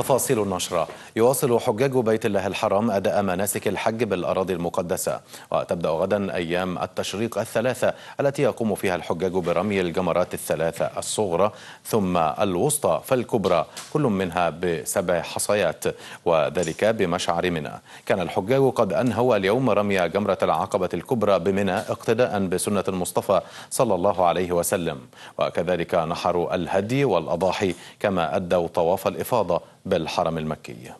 تفاصيل النشرة يواصل حجاج بيت الله الحرام أداء مناسك الحج بالأراضي المقدسة وتبدأ غدا أيام التشريق الثلاثة التي يقوم فيها الحجاج برمي الجمرات الثلاثة الصغرى ثم الوسطى فالكبرى كل منها بسبع حصيات وذلك بمشعر منى كان الحجاج قد أنهوا اليوم رمي جمرة العقبة الكبرى بمنى اقتداء بسنة المصطفى صلى الله عليه وسلم وكذلك نحروا الهدي والأضاحي كما أدوا طواف الإفاضة بالحرم المكي